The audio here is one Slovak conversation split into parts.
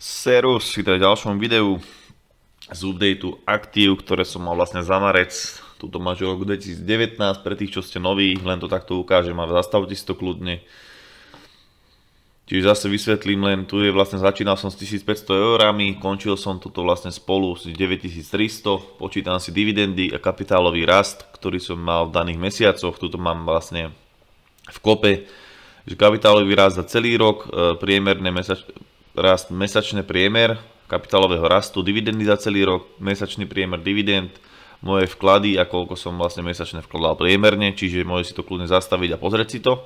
Serus si teda ďalšom videu z updateu aktív, ktoré som mal vlastne za marec, túto máš roku 2019, pre tých, čo ste noví, len to takto ukážem a zastavte si to kľudne. Čiže zase vysvetlím len, tu je vlastne začínal som s 1500 eurami, končil som toto vlastne spolu s 9300, počítam si dividendy a kapitálový rast, ktorý som mal v daných mesiacoch, tuto mám vlastne v kope, že kapitálový rast za celý rok, e, priemerné mesačné rast mesačný priemer kapitálového rastu, dividendy za celý rok, mesačný priemer dividend, moje vklady a koľko som vlastne mesačne vkladal priemerne, čiže môže si to kľudne zastaviť a pozrieť si to.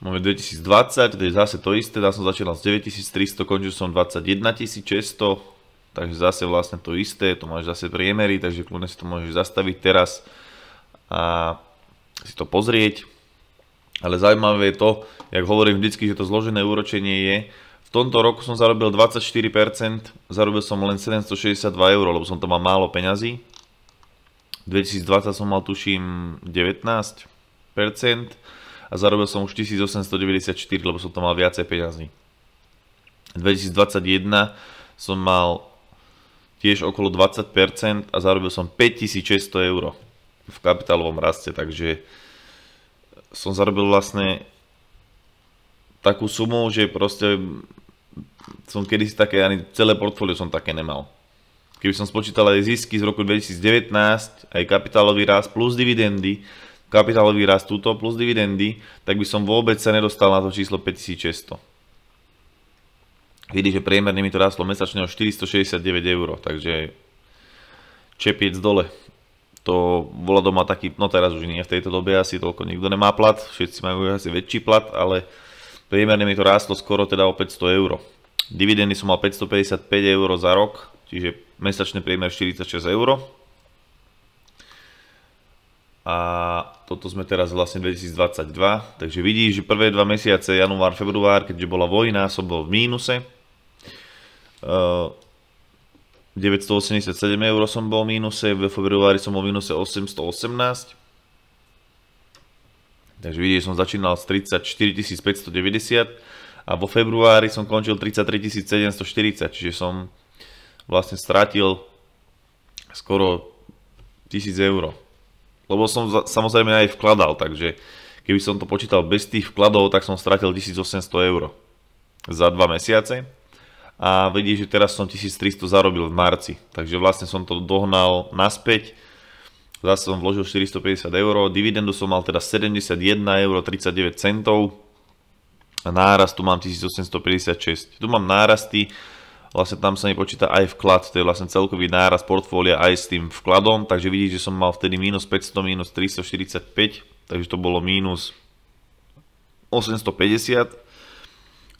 Máme 2020, to je zase to isté, dá som začínal s 9300, končil som 21600, takže zase vlastne to isté, to máš zase priemery, takže kľudne si to môžeš zastaviť teraz a si to pozrieť. Ale zaujímavé je to, jak hovorím vždycky, že to zložené úročenie je, v tomto roku som zarobil 24%, zarobil som len 762 eur, lebo som to mal málo peňazí. 2020 som mal tuším 19% a zarobil som už 1894, lebo som to mal viacej peňazí. 2021 som mal tiež okolo 20% a zarobil som 5600 eur v kapitálovom raste, takže som zarobil vlastne takú sumu, že proste som kedysi také, ani celé portfólio som také nemal. Keby som spočítal aj zisky z roku 2019, aj kapitálový rast plus dividendy, kapitálový rast túto plus dividendy, tak by som vôbec sa nedostal na to číslo 5600. Vidí, že priemerne mi to rastlo mesačne o 469 eur, takže čepiec dole to bola doma taký, no teraz už nie, v tejto dobe asi toľko nikto nemá plat, všetci majú asi väčší plat, ale priemerne mi to rástlo skoro teda o 500 eur. Dividendy som mal 555 eur za rok, čiže mesačný priemer 46 eur. A toto sme teraz vlastne 2022, takže vidíš, že prvé dva mesiace, január, február, keďže bola vojna, som bol v mínuse. Uh, 987 eur som bol v mínuse, v februári som bol v mínuse 818. Takže vidíte, som začínal s 34 590 a vo februári som končil 33 740, čiže som vlastne strátil skoro 1000 eur. Lebo som samozrejme aj vkladal, takže keby som to počítal bez tých vkladov, tak som strátil 1800 eur za 2 mesiace a vidíš, že teraz som 1300 zarobil v marci. Takže vlastne som to dohnal naspäť. Zase som vložil 450 eur. Dividendu som mal teda 71,39 eur. A nárast tu mám 1856. Tu mám nárasty, vlastne tam sa mi počíta aj vklad, to je vlastne celkový nárast portfólia aj s tým vkladom, takže vidíš, že som mal vtedy minus 500, minus 345, takže to bolo minus 850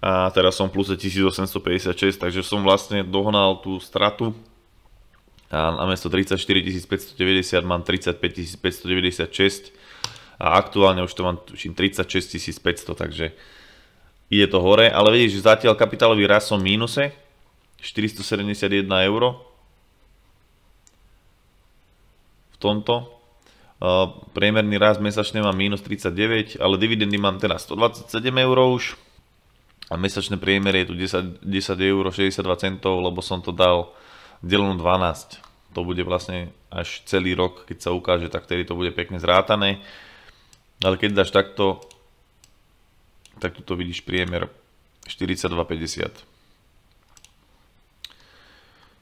a teraz som plus 1856, takže som vlastne dohnal tú stratu a mesto 34 590 mám 35 596 a aktuálne už to mám tuším 36 500, takže ide to hore, ale vidíš, že zatiaľ kapitálový rast som v mínuse 471 euro v tomto priemerný rast mesačne mám minus 39, ale dividendy mám teraz 127 eur už a mesačné priemer je tu 10, 10 eur 62 centov, lebo som to dal delenú 12. To bude vlastne až celý rok, keď sa ukáže, tak tedy to bude pekne zrátané. Ale keď dáš takto, tak tu to vidíš priemer 42,50.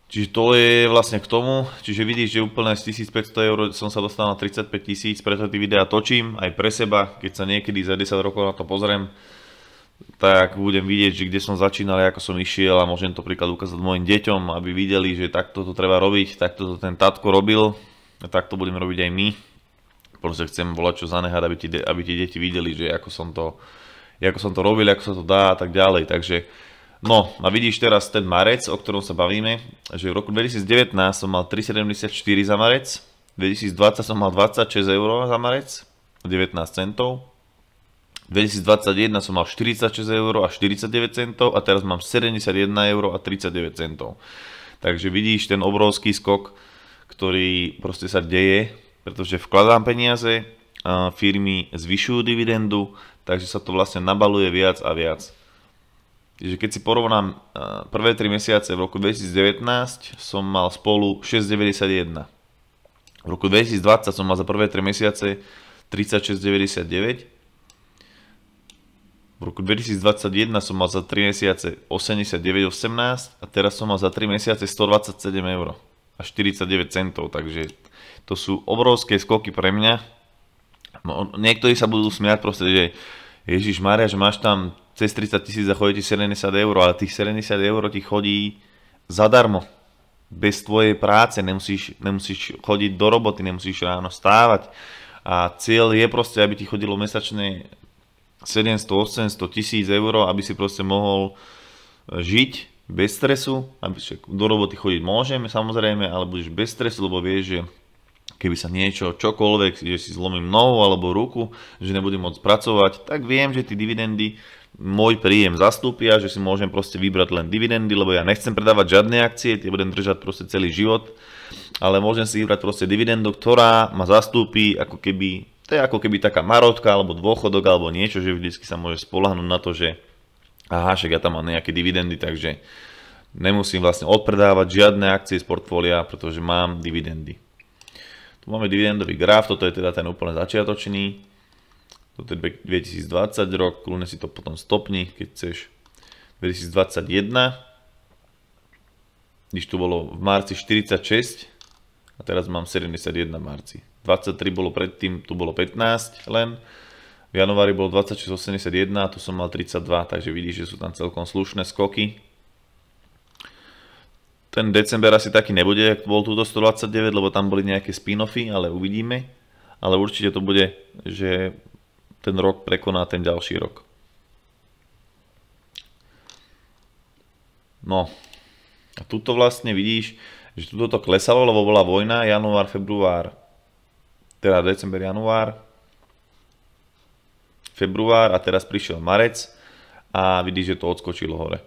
Čiže to je vlastne k tomu, čiže vidíš, že úplne z 1500 eur som sa dostal na 35 tisíc, preto tie videá točím aj pre seba, keď sa niekedy za 10 rokov na to pozriem, tak budem vidieť, že kde som začínal, ako som išiel a môžem to príklad ukázať mojim deťom, aby videli, že takto to treba robiť, takto to ten tatko robil a takto budem robiť aj my. Proste chcem volať čo zanehať, aby tie, aby deti videli, že ako som, to, ako som to robil, ako sa to dá a tak ďalej. Takže, no a vidíš teraz ten marec, o ktorom sa bavíme, že v roku 2019 som mal 3,74 za marec, 2020 som mal 26 eur za marec, 19 centov, 2021 som mal 46 eur a 49 centov a teraz mám 71 eur a 39 centov. Takže vidíš ten obrovský skok, ktorý proste sa deje, pretože vkladám peniaze, firmy zvyšujú dividendu, takže sa to vlastne nabaluje viac a viac. keď si porovnám prvé 3 mesiace v roku 2019 som mal spolu 6,91. V roku 2020 som mal za prvé 3 mesiace 36,99 v roku 2021 som mal za 3 mesiace 89,18 a teraz som mal za 3 mesiace 127 eur a 49 centov, takže to sú obrovské skoky pre mňa. No, niektorí sa budú smiať proste, že Ježiš Maria, že máš tam cez 30 tisíc a chodí ti 70 eur, ale tých 70 eur ti chodí zadarmo. Bez tvojej práce, nemusíš, nemusíš chodiť do roboty, nemusíš ráno stávať. A cieľ je proste, aby ti chodilo mesačné 700, 800, tisíc eur, aby si proste mohol e, žiť bez stresu, aby však do roboty chodiť môžeme samozrejme, ale budeš bez stresu, lebo vieš, že keby sa niečo, čokoľvek, že si zlomím nohu alebo ruku, že nebudem môcť pracovať, tak viem, že tie dividendy môj príjem zastúpia, že si môžem proste vybrať len dividendy, lebo ja nechcem predávať žiadne akcie, tie budem držať proste celý život, ale môžem si vybrať proste dividendu, ktorá ma zastúpi ako keby to je ako keby taká marotka alebo dôchodok alebo niečo, že vždycky sa môže spolahnuť, na to, že aha, však ja tam mám nejaké dividendy, takže nemusím vlastne odpredávať žiadne akcie z portfólia, pretože mám dividendy. Tu máme dividendový graf, toto je teda ten úplne začiatočný. Toto je 2020 rok, kľúne si to potom stopni, keď chceš. 2021, když tu bolo v marci 46 a teraz mám 71 v marci. 23 bolo predtým, tu bolo 15 len. V januári bolo 26,81, tu som mal 32, takže vidíš, že sú tam celkom slušné skoky. Ten december asi taký nebude, ak bol túto 129, lebo tam boli nejaké spin-offy, ale uvidíme. Ale určite to bude, že ten rok prekoná ten ďalší rok. No, a tuto vlastne vidíš, že tuto to klesalo, lebo bola vojna, január, február, teda december, január, február a teraz prišiel marec a vidíš, že to odskočilo hore.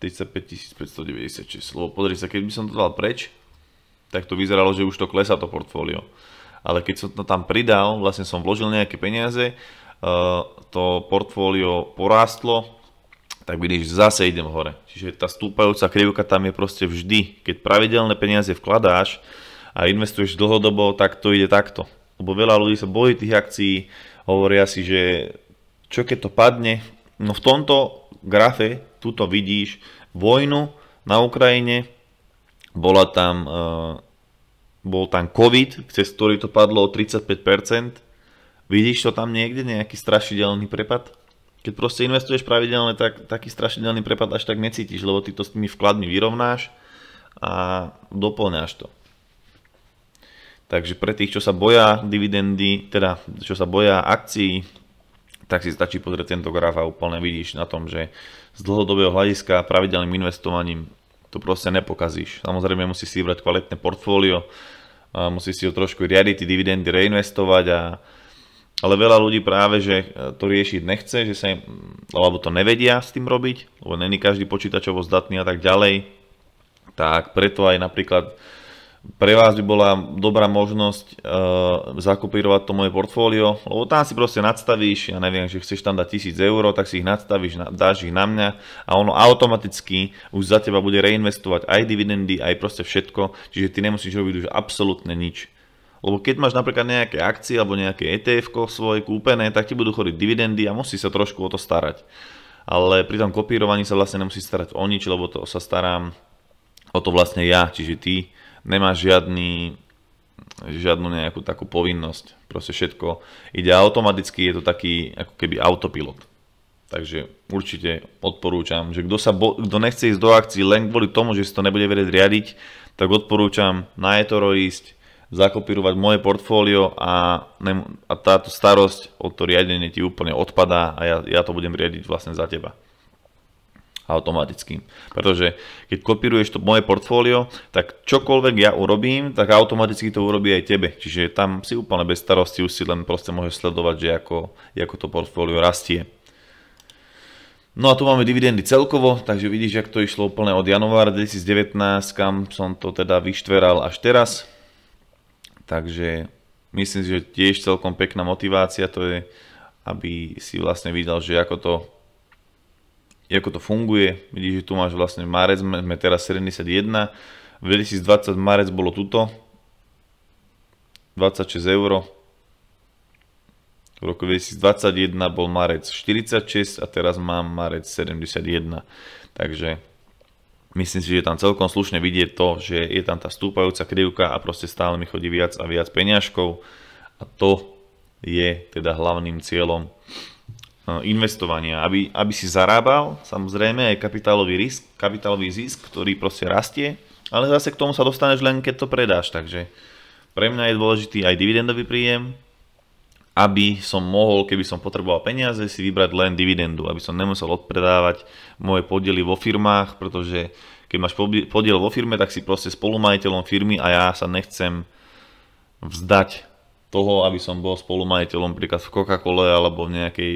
35596 596, lebo pozri sa, keď by som to dal preč, tak to vyzeralo, že už to klesá to portfólio. Ale keď som to tam pridal, vlastne som vložil nejaké peniaze, e, to portfólio porástlo, tak vidíš, zase idem hore. Čiže tá stúpajúca krivka tam je proste vždy. Keď pravidelné peniaze vkladáš, a investuješ dlhodobo, tak to ide takto. Lebo veľa ľudí sa bojí tých akcií, hovoria si, že čo keď to padne. No v tomto grafe, tuto vidíš vojnu na Ukrajine, bola tam, e, bol tam COVID, cez ktorý to padlo o 35%. Vidíš to tam niekde, nejaký strašidelný prepad? Keď proste investuješ pravidelne, tak taký strašidelný prepad až tak necítiš, lebo ty to s tými vkladmi vyrovnáš a doplňáš to. Takže pre tých, čo sa boja dividendy, teda čo sa boja akcií, tak si stačí pozrieť tento graf a úplne vidíš na tom, že z dlhodobého hľadiska pravidelným investovaním to proste nepokazíš. Samozrejme musíš si vybrať kvalitné portfólio, musíš si ho trošku riadiť, tie dividendy reinvestovať a ale veľa ľudí práve, že e, to riešiť nechce, že sa im, alebo to nevedia s tým robiť, lebo není každý počítačovo zdatný a tak ďalej. Tak preto aj napríklad pre vás by bola dobrá možnosť e, zakopírovať to moje portfólio, lebo tam si proste nadstavíš, ja neviem, že chceš tam dať 1000 eur, tak si ich nadstavíš, dáš ich na mňa a ono automaticky už za teba bude reinvestovať aj dividendy, aj proste všetko, čiže ty nemusíš robiť už absolútne nič. Lebo keď máš napríklad nejaké akcie alebo nejaké ETF svoje kúpené, tak ti budú chodiť dividendy a musí sa trošku o to starať. Ale pri tom kopírovaní sa vlastne nemusí starať o nič, lebo to sa starám o to vlastne ja, čiže ty nemá žiadny, žiadnu nejakú takú povinnosť. Proste všetko ide automaticky, je to taký ako keby autopilot. Takže určite odporúčam, že kto, sa bo, kto nechce ísť do akcií len kvôli tomu, že si to nebude vedieť riadiť, tak odporúčam na eToro ísť, zakopírovať moje portfólio a, a táto starosť o to riadenie ti úplne odpadá a ja, ja to budem riadiť vlastne za teba automaticky. Pretože keď kopíruješ to moje portfólio, tak čokoľvek ja urobím, tak automaticky to urobí aj tebe. Čiže tam si úplne bez starosti, už si len proste môžeš sledovať, že ako, ako to portfólio rastie. No a tu máme dividendy celkovo, takže vidíš, jak to išlo úplne od januára 2019, kam som to teda vyštveral až teraz. Takže myslím si, že tiež celkom pekná motivácia to je, aby si vlastne videl, že ako to ako to funguje. Vidíš, že tu máš vlastne marec, sme teraz 71, v 2020 marec bolo tuto, 26 eur, v roku 2021 bol marec 46 a teraz mám marec 71. Takže myslím si, že je tam celkom slušne vidieť to, že je tam tá stúpajúca krivka a proste stále mi chodí viac a viac peňažkov a to je teda hlavným cieľom No, investovania, aby, aby si zarábal, samozrejme aj kapitálový, risk, kapitálový zisk, ktorý proste rastie, ale zase k tomu sa dostaneš len keď to predáš, takže pre mňa je dôležitý aj dividendový príjem, aby som mohol, keby som potreboval peniaze, si vybrať len dividendu, aby som nemusel odpredávať moje podiely vo firmách, pretože keď máš podiel vo firme, tak si proste spolumajiteľom firmy a ja sa nechcem vzdať toho, aby som bol spolumajiteľom napríklad v Coca-Cole alebo v, nejakej,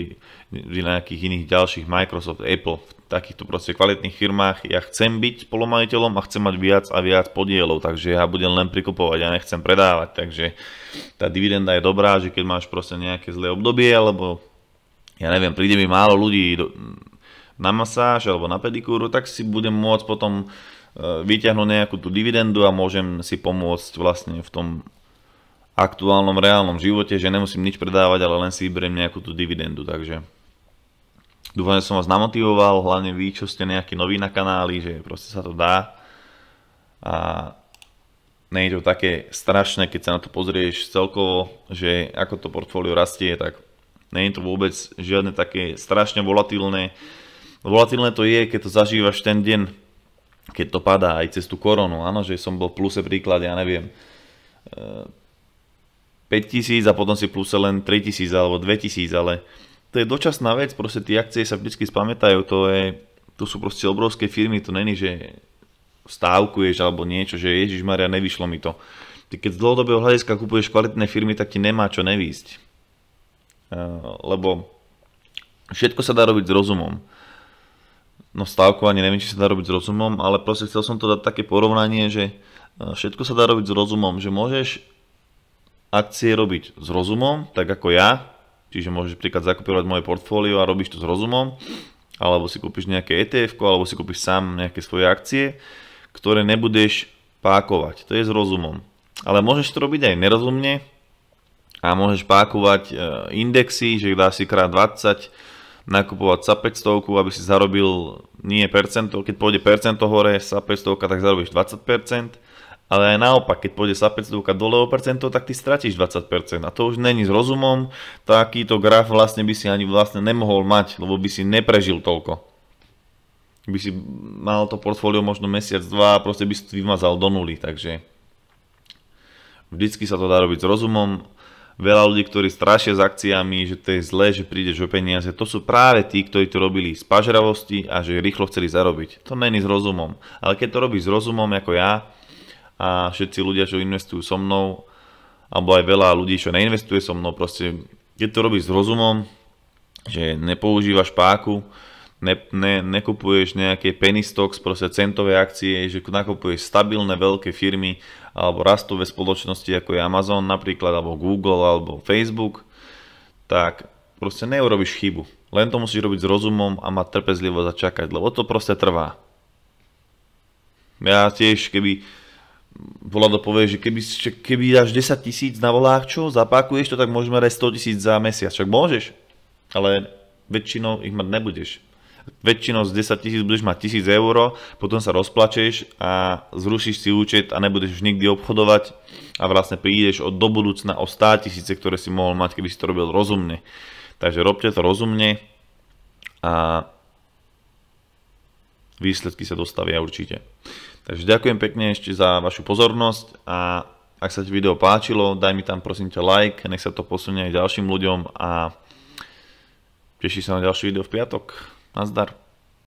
nejakých iných ďalších Microsoft, Apple, v takýchto proste kvalitných firmách. Ja chcem byť spolumajiteľom a chcem mať viac a viac podielov, takže ja budem len prikupovať, ja nechcem predávať, takže tá dividenda je dobrá, že keď máš proste nejaké zlé obdobie, alebo ja neviem, príde mi málo ľudí do, na masáž alebo na pedikúru, tak si budem môcť potom e, vyťahnuť nejakú tú dividendu a môžem si pomôcť vlastne v tom aktuálnom reálnom živote, že nemusím nič predávať, ale len si vyberiem nejakú tú dividendu. Takže dúfam, že som vás namotivoval, hlavne vy, čo ste nejakí noví na kanáli, že proste sa to dá. A nie je to také strašné, keď sa na to pozrieš celkovo, že ako to portfólio rastie, tak nie je to vôbec žiadne také strašne volatilné. Volatilné to je, keď to zažívaš ten deň, keď to padá aj cez tú koronu. Áno, že som bol v pluse príklad, ja neviem, 5000 a potom si plus len 3000 alebo 2000, ale to je dočasná vec, proste tie akcie sa vždy spamätajú, to, je, to sú proste obrovské firmy, to není, že stávkuješ alebo niečo, že Ježiš Maria, nevyšlo mi to. Ty keď z dlhodobého hľadiska kupuješ kvalitné firmy, tak ti nemá čo nevýsť. Eh, lebo všetko sa dá robiť s rozumom. No stávkovanie neviem, či sa dá robiť s rozumom, ale proste chcel som to dať také porovnanie, že eh, všetko sa dá robiť s rozumom, že môžeš akcie robiť s rozumom, tak ako ja, čiže môžeš príklad zakopírovať moje portfólio a robíš to s rozumom, alebo si kúpiš nejaké ETF, alebo si kúpiš sám nejaké svoje akcie, ktoré nebudeš pákovať. To je s rozumom. Ale môžeš to robiť aj nerozumne a môžeš pákovať e, indexy, že dá si krát 20, nakupovať sa 500, aby si zarobil nie percento, keď pôjde percento hore sa 500, tak zarobíš 20%, ale aj naopak, keď pôjde sa 500 dole o percento, tak ty stratíš 20%. A to už není s rozumom, takýto graf vlastne by si ani vlastne nemohol mať, lebo by si neprežil toľko. By si mal to portfólio možno mesiac, dva a proste by si to vymazal do nuly, takže vždycky sa to dá robiť s rozumom, veľa ľudí, ktorí strašia s akciami, že to je zlé, že prídeš o peniaze, to sú práve tí, ktorí to robili z pažravosti a že rýchlo chceli zarobiť. To není s rozumom. Ale keď to robíš s rozumom ako ja, a všetci ľudia, čo investujú so mnou, alebo aj veľa ľudí, čo neinvestuje so mnou, proste keď to robíš s rozumom, že nepoužívaš páku, ne, ne, nekupuješ nejaké penny stocks, proste centové akcie, že nakupuješ stabilné veľké firmy alebo rastové spoločnosti ako je Amazon napríklad, alebo Google, alebo Facebook, tak proste neurobiš chybu. Len to musíš robiť s rozumom a mať a čakať, lebo to proste trvá. Ja tiež, keby Volado povie, že keby, keby dáš 10 tisíc na volách, čo, zapákuješ to, tak môžeš mať 100 tisíc za mesiac. Čak môžeš, ale väčšinou ich mať nebudeš. Väčšinou z 10 tisíc budeš mať 1000 eur, potom sa rozplačeš a zrušíš si účet a nebudeš už nikdy obchodovať a vlastne prídeš od do budúcna o 100 tisíce, ktoré si mohol mať, keby si to robil rozumne. Takže robte to rozumne a výsledky sa dostavia určite. Takže ďakujem pekne ešte za vašu pozornosť a ak sa ti video páčilo, daj mi tam prosím ťa like, nech sa to posunie aj ďalším ľuďom a teší sa na ďalšie video v piatok. Nazdar.